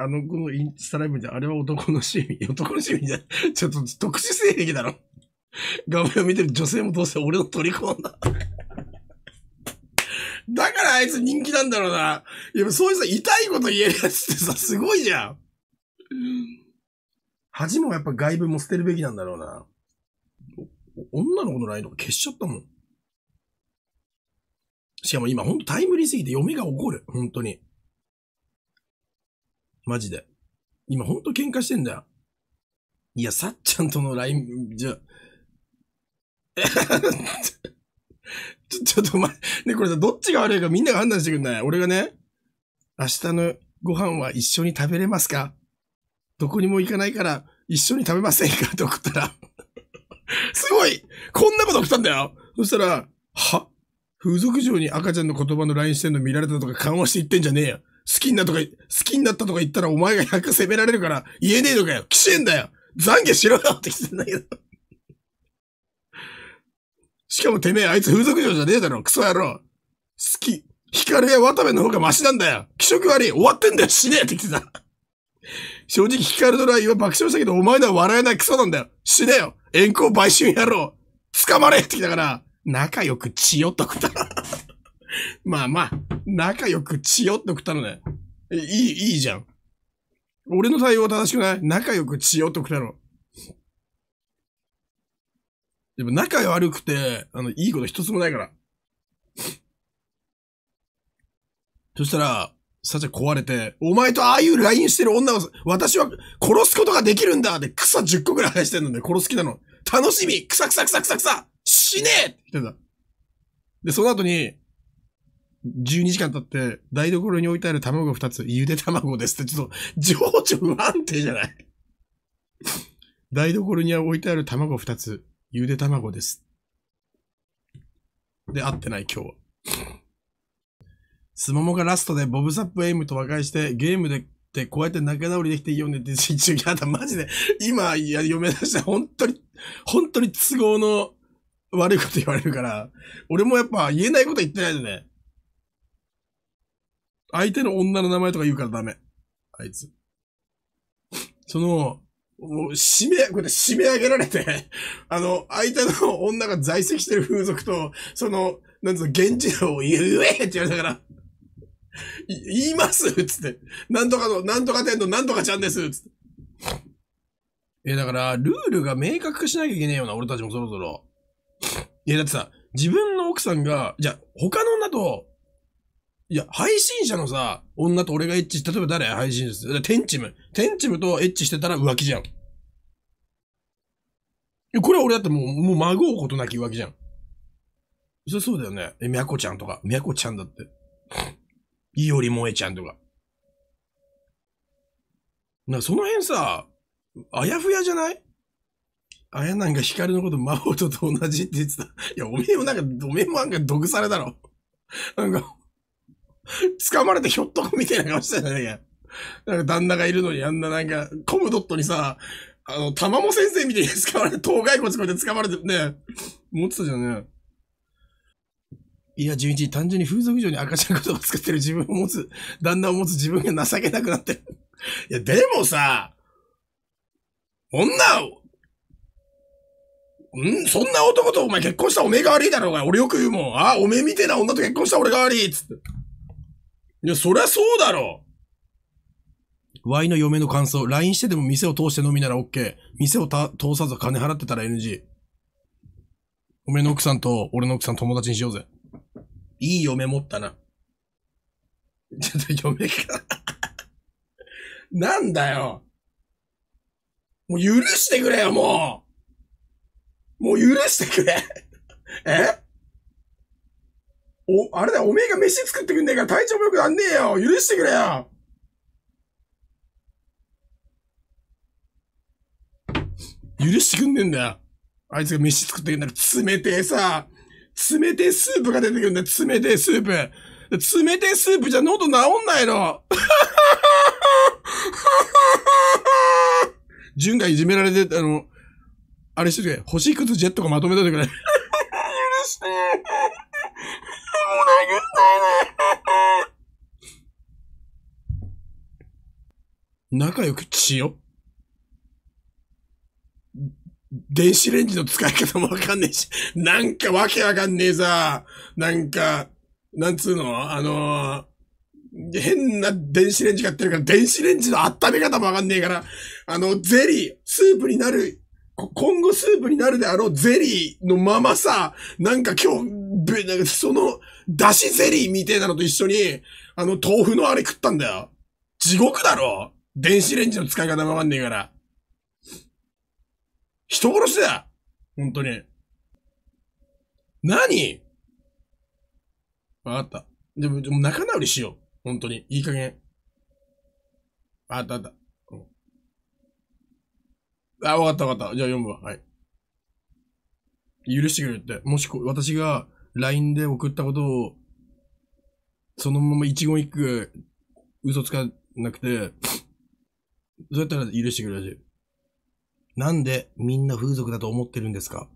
あの、このインスタライブで、あれは男の趣味。男の趣味じゃ、ちょっと特殊性癖だろ。画面を見てる女性もどうせ俺のり込んだ。だからあいつ人気なんだろうな。いや、そういうさ、痛いこと言えるやつってさ、すごいじゃん。恥もやっぱ外部も捨てるべきなんだろうな。女の子のラインとか消しちゃったもん。しかも今ほんとタイムリーすぎて嫁が怒る。本当に。マジで。今ほんと喧嘩してんだよ。いや、さっちゃんとの LINE、じゃ、ちょ、ちょっと前、ね、これさ、どっちが悪いかみんなが判断してくんない。俺がね、明日のご飯は一緒に食べれますかどこにも行かないから、一緒に食べませんかって送ったら すごいこんなこと送ったんだよそしたら、は風俗嬢に赤ちゃんの言葉の LINE してんの見られたとか緩和して言ってんじゃねえよ。きになとか、好きになったとか言ったらお前が100責められるから言えねえのかよ。きしえんだよ。懺悔しろよって来てんだけど。しかもてめえ、あいつ風俗嬢じゃねえだろ。クソ野郎。好き。ヒカルや渡部の方がマシなんだよ。気色悪い。終わってんだよ。死ねえって言ってた。正直、ヒカルのラインは爆笑したけど、お前のは笑えないクソなんだよ。死ねよ。遠行買収野郎。捕まれってったから、仲良く血よっとくまあまあ、仲良く血よって送ったのね。いい、いいじゃん。俺の対応は正しくない仲良く血よって送ったの。でも仲悪くて、あの、いいこと一つもないから。そしたら、サチャ壊れて、お前とああいう LINE してる女は、私は殺すことができるんだって草10個ぐらい生やしてんので、殺す気なの。楽しみ草草草草草死ねえって言ってた。で、その後に、12時間経って、台所に置いてある卵2つ、ゆで卵ですって、ちょっと、情緒不安定じゃない 台所には置いてある卵2つ、ゆで卵です。で、合ってない今日は。スモモがラストでボブサップエイムと和解して、ゲームでってこうやって仲直りできていいよねって、一応、やだ、マジで、今、いや、嫁出した本当に、本当に都合の悪いこと言われるから、俺もやっぱ言えないこと言ってないでね。相手の女の名前とか言うからダメ。あいつ。その、締め、これ締め上げられて あの、相手の女が在籍してる風俗と、その、なんつうの、現地の、言えって言われたから言いますつって。なんとかの、なんとか店の、なんとかちゃんですつって。え、だから、ルールが明確化しなきゃいけねえよな、俺たちもそろそろ。いや、だってさ、自分の奥さんが、じゃ、他の女といや、配信者のさ、女と俺がエッチ、例えば誰配信者です。テンチム。テンチムとエッチしてたら浮気じゃん。これは俺だってもう、もう孫うことなき浮気じゃん。そそうだよね。え、みやこちゃんとか。みやこちゃんだって。いおりもえちゃんとか。な、その辺さ、あやふやじゃないあやなんか光のこと魔法と同じって言ってた。いや、おめえもなんか、おめえもなんか毒されだろ。なんか、かまれてひょっとこみたいな顔してたじゃねえか。なんか旦那がいるのにあんななんか、コムドットにさ、あの、玉も先生みたいに 掴まれて、頭蓋骨こうやって掴まれてね、持ってたじゃねいや、純一、単純に風俗嬢に赤ちゃん言葉作ってる 自分を持つ、旦那を持つ自分が情けなくなってる。いや、でもさ、女を、んそんな男とお前結婚したおめえが悪いだろうが、俺よく言うもん。あ、おめえみてえな女と結婚した俺が悪いっつって。いや、そりゃそうだろ !Y の嫁の感想。LINE してでも店を通してのみなら OK。店を通さず金払ってたら NG。おめの奥さんと俺の奥さん友達にしようぜ。いい嫁持ったな。ちょっと嫁か なんだよ。もう許してくれよ、もう。もう許してくれ。えお、あれだよ、おめえが飯作ってくんねえから体調も良くなんねえよ許してくれよ許してくんねえんだよ。あいつが飯作ってくんなら冷てえさ、冷てえスープが出てくるんだよ、冷てえスープ。冷てえスープじゃ喉治んないの。純がいじめられて、あの、あれしてくれ。欲しい靴ジェットがまとめといてくれ。許して。仲良くしよう。電子レンジの使い方もわかんねえし、なんかわけわかんねえさ。なんか、なんつうのあのー、変な電子レンジ買ってるから、電子レンジの温め方もわかんねえから、あの、ゼリー、スープになる今後スープになるであろうゼリーのままさ、なんか今日、べ、なんかその、だしゼリーみてえなのと一緒に、あの、豆腐のあれ食ったんだよ。地獄だろ電子レンジの使い方わかんねえから。人殺しだよ本当に。何わかった。でも、でも仲直りしよう。本当に。いい加減。あったあった。あ、わかったわかった。じゃあ読むわ。はい。許してくれって。もしこ、私が、LINE で送ったことを、そのまま一言一句、嘘つかなくて、そうやったら許してくれるらしい。なんでみんな風俗だと思ってるんですか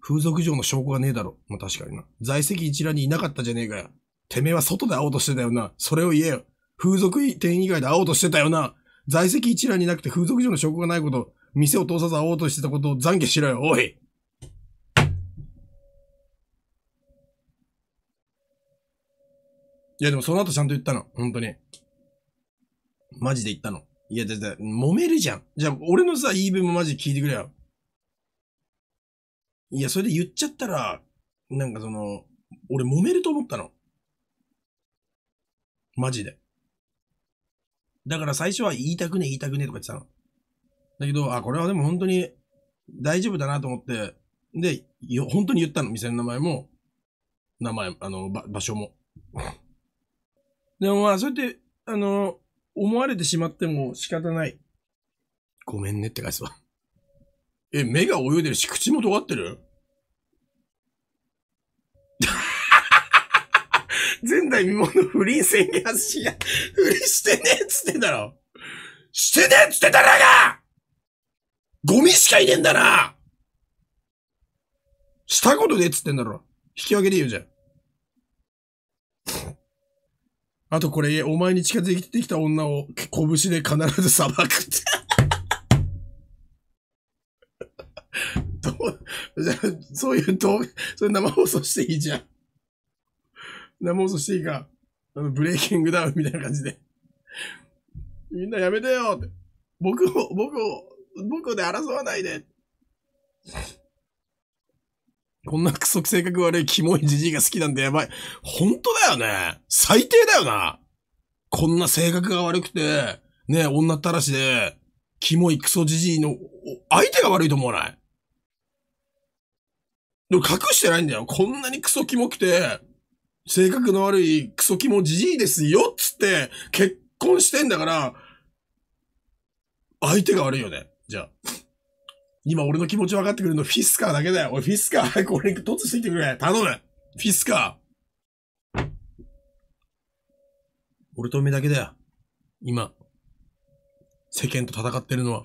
風俗上の証拠がねえだろ。まあ、確かにな。在籍一覧にいなかったじゃねえかよ。てめえは外で会おうとしてたよな。それを言えよ。風俗店以外で会おうとしてたよな。在籍一覧になくて風俗上の証拠がないこと、店を通さず会おうとしてたことを懺悔しろよ、おいいや、でもその後ちゃんと言ったの。本当に。マジで言ったの。いや、だって、揉めるじゃん。じゃあ、俺のさ、言い分もマジで聞いてくれよ。いや、それで言っちゃったら、なんかその、俺揉めると思ったの。マジで。だから最初は言いたくね、言いたくねとか言ってたの。だけど、あ、これはでも本当に大丈夫だなと思って、で、よ、本当に言ったの。店の名前も、名前、あの、場所も。でもまあ、そうやって、あの、思われてしまっても仕方ない。ごめんねって返すわ。え、目が泳いでるし、口も尖ってる 前代未聞の不倫宣言発信や、不倫してねえっつってんだろ。してねえっつってたらがゴミしかいねえんだなしたことでっつってんだろ。引き分けで言うじゃん。あとこれ、お前に近づいてきた女を拳で必ず裁くって。どう、じ ゃそういう動画、それ生放送していいじゃん。生放送していいか。あの、ブレイキングダウンみたいな感じで。みんなやめてよって。僕を、僕を、僕で争わないで。こんなクソ性格悪いキモいじじいが好きなんでやばい。ほんとだよね。最低だよな。こんな性格が悪くて、ね、女ったらしで、キモいクソじじいの、相手が悪いと思わないでも隠してないんだよ。こんなにクソキモくて、性格の悪いクソキモじじいですよっつって、結婚してんだから、相手が悪いよね。じゃあ。今俺の気持ち分かってくれるのフィスカーだけだよ。おい、フィスカー、早く俺に突してきてくれ。頼む。フィスカー。俺とおめだけだよ。今、世間と戦ってるのは。